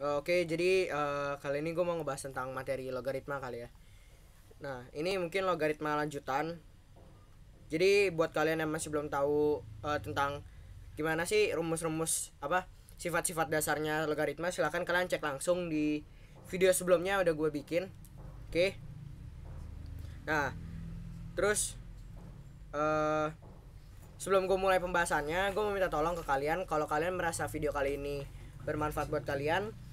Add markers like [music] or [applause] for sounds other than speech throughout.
Oke, jadi uh, kali ini gue mau ngebahas tentang materi logaritma kali ya. Nah, ini mungkin logaritma lanjutan. Jadi buat kalian yang masih belum tahu uh, tentang gimana sih rumus-rumus apa sifat-sifat dasarnya logaritma, silahkan kalian cek langsung di video sebelumnya udah gue bikin. Oke. Nah, terus uh, sebelum gue mulai pembahasannya, gue mau minta tolong ke kalian kalau kalian merasa video kali ini bermanfaat buat kalian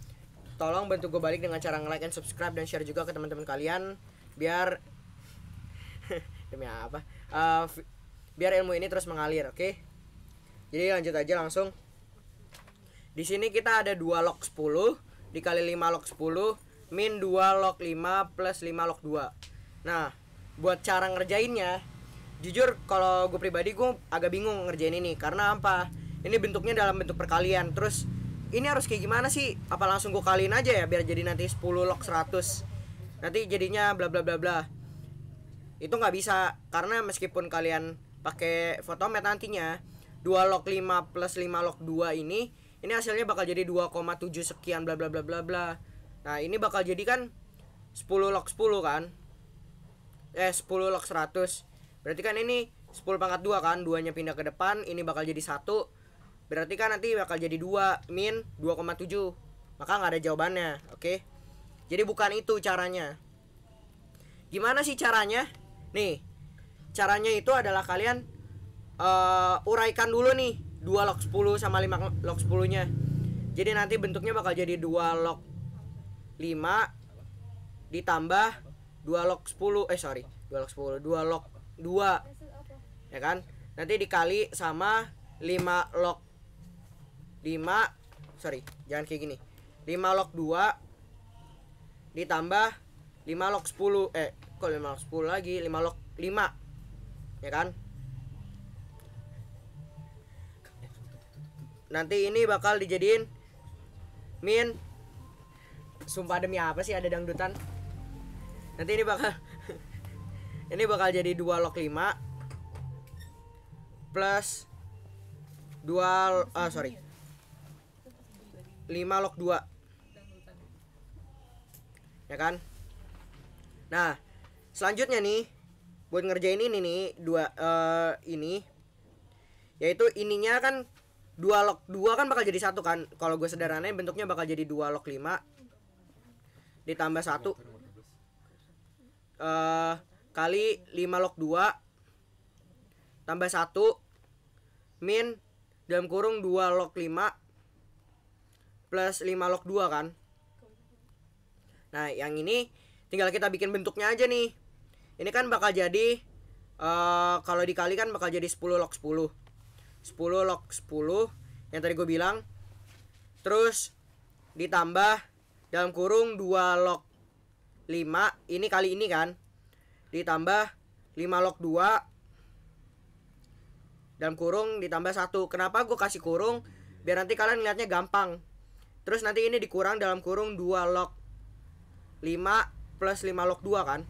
tolong bantu gue balik dengan cara nge like dan subscribe dan share juga ke teman-teman kalian biar [laughs] demi apa uh, biar ilmu ini terus mengalir oke okay? jadi lanjut aja langsung di sini kita ada dua log 10 dikali 5 log 10 min 2 log 5 plus 5 log 2 nah buat cara ngerjainnya jujur kalau gue pribadi gue agak bingung ngerjain ini karena apa ini bentuknya dalam bentuk perkalian terus ini harus kayak gimana sih apa langsung gue kaliin aja ya biar jadi nanti 10 lock 100 nanti jadinya bla bla bla bla itu nggak bisa karena meskipun kalian pakai fotomet nantinya 2 log 5 plus 5 log 2 ini ini hasilnya bakal jadi 2,7 sekian bla bla bla bla bla nah ini bakal jadi kan 10 log 10 kan eh 10 log 100 berarti kan ini 10 pangkat 2 kan duanya pindah ke depan ini bakal jadi satu berarti kan nanti bakal jadi 2 min 2,7 maka nggak ada jawabannya oke okay? jadi bukan itu caranya gimana sih caranya nih caranya itu adalah kalian uh, uraikan dulu nih 2 log 10 sama 5 log 10 nya jadi nanti bentuknya bakal jadi 2 log 5 ditambah 2 log 10 eh sorry 2 log 10 2 log 2 ya kan nanti dikali sama 5 log 5 sorry jangan kayak gini 5 log 2 ditambah 5 log 10 eh kok 5 log 10 lagi 5 log 5 ya kan nanti ini bakal dijadiin min sumpah demi apa sih ada dangdutan nanti ini bakal [laughs] ini bakal jadi 2 log 5 plus 2 uh, ah, sorry 5 log 2 ya kan nah selanjutnya nih buat ngerjain ini nih dua uh, ini yaitu ininya kan dua log 2 kan bakal jadi satu kan kalau gue sederhananya bentuknya bakal jadi 2 log 5 ditambah satu uh, kali 5 log 2 tambah 1 min dalam kurung 2 log 5 plus 5 log 2 kan nah yang ini tinggal kita bikin bentuknya aja nih ini kan bakal jadi uh, kalau dikali kan bakal jadi 10 log 10 10 log 10 yang tadi gue bilang terus ditambah dalam kurung 2 log 5 ini kali ini kan ditambah 5 log 2 dalam kurung ditambah satu kenapa gue kasih kurung biar nanti kalian lihatnya gampang Terus nanti ini dikurang dalam kurung 2 log 5 plus 5 log 2 kan?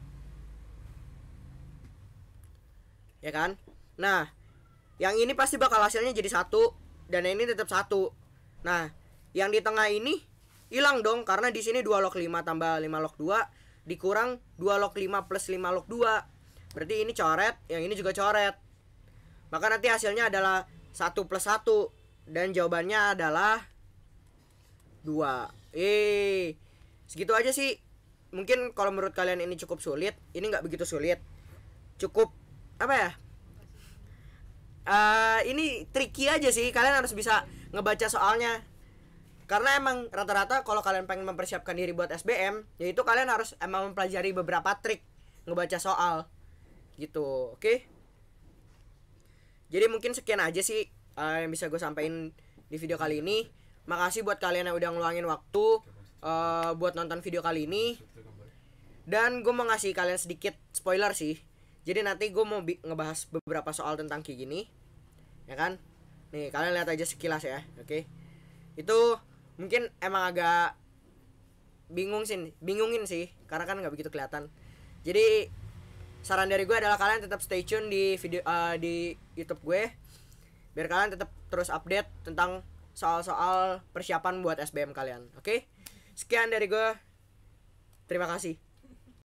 Ya kan? Nah, yang ini pasti bakal hasilnya jadi satu dan ini tetap satu. Nah, yang di tengah ini hilang dong karena di sini 2 log 5 tambah 5 log 2 dikurang 2 log 5 plus 5 log 2. Berarti ini coret, yang ini juga coret. Maka nanti hasilnya adalah 1 plus 1 dan jawabannya adalah dua eh segitu aja sih mungkin kalau menurut kalian ini cukup sulit ini nggak begitu sulit cukup apa ya uh, ini tricky aja sih kalian harus bisa ngebaca soalnya karena emang rata-rata kalau kalian pengen mempersiapkan diri buat SBM yaitu kalian harus emang mempelajari beberapa trik ngebaca soal gitu oke okay? jadi mungkin sekian aja sih uh, yang bisa gue sampaikan di video kali ini Makasih buat kalian yang udah ngeluangin waktu uh, buat nonton video kali ini. Dan gue mau ngasih kalian sedikit spoiler sih. Jadi nanti gue mau ngebahas beberapa soal tentang kayak gini. Ya kan? Nih, kalian lihat aja sekilas ya. Oke. Okay? Itu mungkin emang agak bingung sih, bingungin sih karena kan nggak begitu kelihatan. Jadi saran dari gue adalah kalian tetap stay tune di video uh, di YouTube gue biar kalian tetap terus update tentang soal-soal persiapan buat SBM kalian. Oke? Okay? Sekian dari gue. Terima kasih.